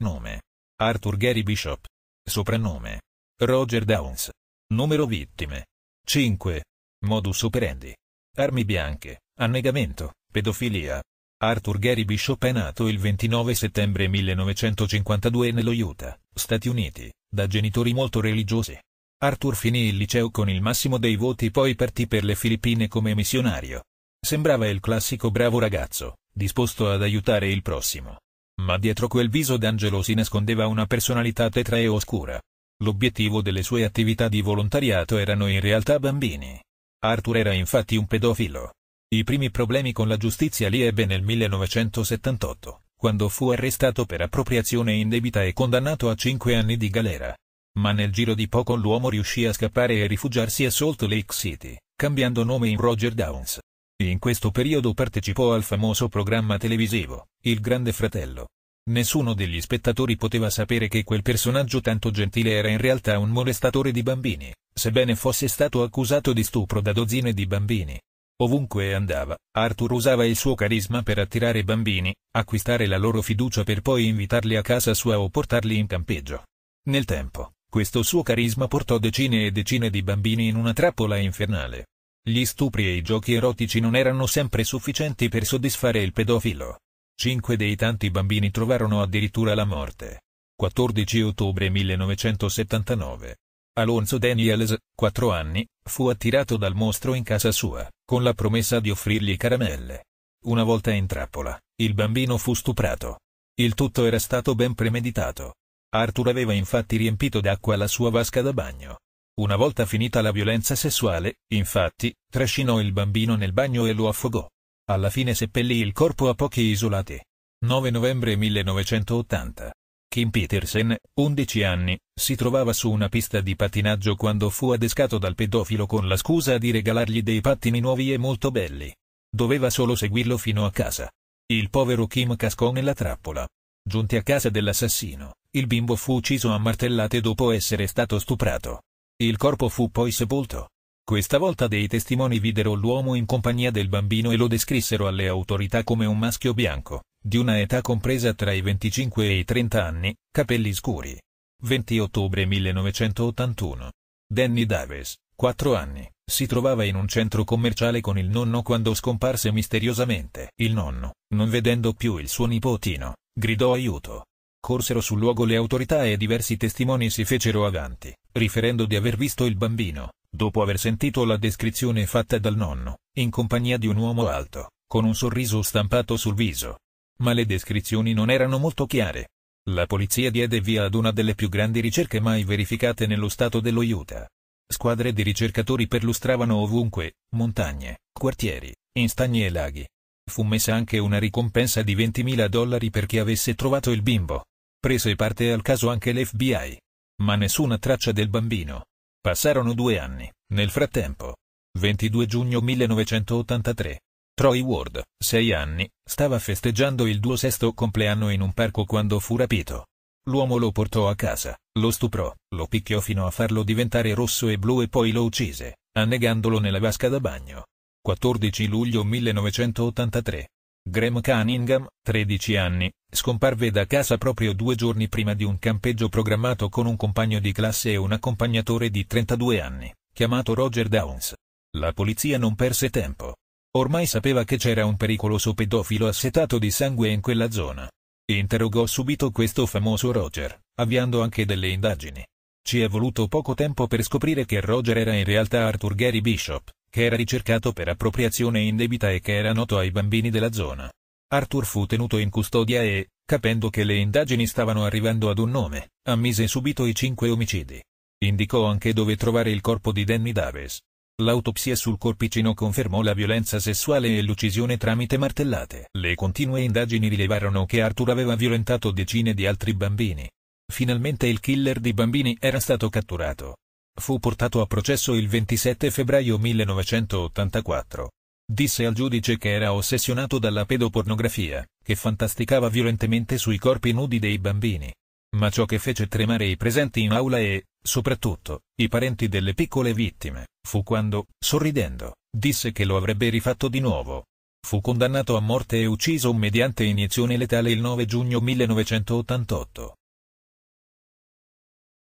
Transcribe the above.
Nome. Arthur Gary Bishop. Soprannome. Roger Downs. Numero vittime. 5. Modus operandi. Armi bianche, annegamento, pedofilia. Arthur Gary Bishop è nato il 29 settembre 1952 nello Utah, Stati Uniti, da genitori molto religiosi. Arthur finì il liceo con il massimo dei voti poi partì per le Filippine come missionario. Sembrava il classico bravo ragazzo, disposto ad aiutare il prossimo. Ma dietro quel viso d'angelo si nascondeva una personalità tetra e oscura. L'obiettivo delle sue attività di volontariato erano in realtà bambini. Arthur era infatti un pedofilo. I primi problemi con la giustizia li ebbe nel 1978, quando fu arrestato per appropriazione indebita e condannato a cinque anni di galera. Ma nel giro di poco l'uomo riuscì a scappare e rifugiarsi a Salt Lake City, cambiando nome in Roger Downs. In questo periodo partecipò al famoso programma televisivo, Il Grande Fratello, Nessuno degli spettatori poteva sapere che quel personaggio tanto gentile era in realtà un molestatore di bambini, sebbene fosse stato accusato di stupro da dozzine di bambini. Ovunque andava, Arthur usava il suo carisma per attirare bambini, acquistare la loro fiducia per poi invitarli a casa sua o portarli in campeggio. Nel tempo, questo suo carisma portò decine e decine di bambini in una trappola infernale. Gli stupri e i giochi erotici non erano sempre sufficienti per soddisfare il pedofilo. Cinque dei tanti bambini trovarono addirittura la morte. 14 ottobre 1979. Alonso Daniels, 4 anni, fu attirato dal mostro in casa sua, con la promessa di offrirgli caramelle. Una volta in trappola, il bambino fu stuprato. Il tutto era stato ben premeditato. Arthur aveva infatti riempito d'acqua la sua vasca da bagno. Una volta finita la violenza sessuale, infatti, trascinò il bambino nel bagno e lo affogò. Alla fine seppellì il corpo a pochi isolati. 9 novembre 1980. Kim Petersen, 11 anni, si trovava su una pista di pattinaggio quando fu adescato dal pedofilo con la scusa di regalargli dei pattini nuovi e molto belli. Doveva solo seguirlo fino a casa. Il povero Kim cascò nella trappola. Giunti a casa dell'assassino, il bimbo fu ucciso a martellate dopo essere stato stuprato. Il corpo fu poi sepolto. Questa volta dei testimoni videro l'uomo in compagnia del bambino e lo descrissero alle autorità come un maschio bianco, di una età compresa tra i 25 e i 30 anni, capelli scuri. 20 ottobre 1981. Danny Davis, 4 anni, si trovava in un centro commerciale con il nonno quando scomparse misteriosamente. Il nonno, non vedendo più il suo nipotino, gridò aiuto. Corsero sul luogo le autorità e diversi testimoni si fecero avanti, riferendo di aver visto il bambino, dopo aver sentito la descrizione fatta dal nonno, in compagnia di un uomo alto, con un sorriso stampato sul viso. Ma le descrizioni non erano molto chiare. La polizia diede via ad una delle più grandi ricerche mai verificate nello stato dello Utah. Squadre di ricercatori perlustravano ovunque, montagne, quartieri, instagni e laghi. Fu messa anche una ricompensa di 20.000 dollari per chi avesse trovato il bimbo. Prese parte al caso anche l'FBI. Ma nessuna traccia del bambino. Passarono due anni. Nel frattempo, 22 giugno 1983, Troy Ward, 6 anni, stava festeggiando il sesto compleanno in un parco quando fu rapito. L'uomo lo portò a casa, lo stuprò, lo picchiò fino a farlo diventare rosso e blu e poi lo uccise, annegandolo nella vasca da bagno. 14 luglio 1983. Graham Cunningham, 13 anni, scomparve da casa proprio due giorni prima di un campeggio programmato con un compagno di classe e un accompagnatore di 32 anni, chiamato Roger Downs. La polizia non perse tempo. Ormai sapeva che c'era un pericoloso pedofilo assetato di sangue in quella zona. Interrogò subito questo famoso Roger, avviando anche delle indagini. Ci è voluto poco tempo per scoprire che Roger era in realtà Arthur Gary Bishop, che era ricercato per appropriazione indebita e che era noto ai bambini della zona. Arthur fu tenuto in custodia e, capendo che le indagini stavano arrivando ad un nome, ammise subito i cinque omicidi. Indicò anche dove trovare il corpo di Danny Davis. L'autopsia sul corpicino confermò la violenza sessuale e l'uccisione tramite martellate. Le continue indagini rilevarono che Arthur aveva violentato decine di altri bambini. Finalmente il killer di bambini era stato catturato. Fu portato a processo il 27 febbraio 1984. Disse al giudice che era ossessionato dalla pedopornografia, che fantasticava violentemente sui corpi nudi dei bambini. Ma ciò che fece tremare i presenti in aula e, soprattutto, i parenti delle piccole vittime, fu quando, sorridendo, disse che lo avrebbe rifatto di nuovo. Fu condannato a morte e ucciso mediante iniezione letale il 9 giugno 1988.